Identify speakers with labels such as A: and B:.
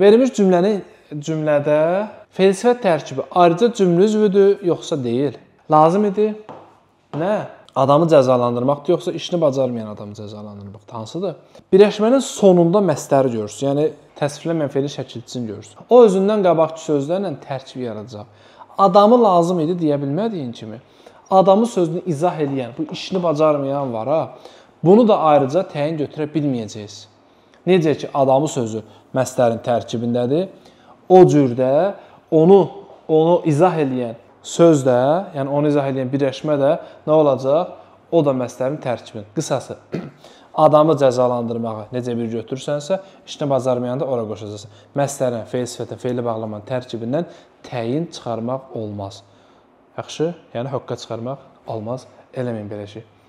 A: Verilmiş cümləni cümlədə felsifə tərkibi ayrıca cümlə üzvüdür yoxsa deyil? Lazım idi? Nə? Adamı cəzalandırmaqdır yoxsa işini bacarmayan adamı cəzalandırmaqdır? Hansıdır? Birləşmənin sonunda məsdəri görürsüz. Yəni təsvirlə mənfeli şəkilçisini görürsüz. O özündən qabaqki sözlərlə tərkib yaradacaq. Adamı lazım idi deyə bilmədiyin kimi adamı sözünü izah edən, bu işini bacarmayan var ha. Bunu da ayrıca təyin götürə bilməyəcəksiniz. Necə ki adamı sözü məslərin tərkibindədir, o cürdə onu onu izah edən söz də, yəni onu izah edən birləşmə də nə olacaq? O da məslərin tərkibin. Qısası adamı cəzalandırmağı necə bir götürsənsə, işini bacarmayanda ora qoşacaqsan. Məsələn, feil sifəti, feili bağlamanın tərkibindən təyin çıxarmaq olmaz. Yaxşı? Yəni höqqə çıxarmaq olmaz. Eləməyin belə şey.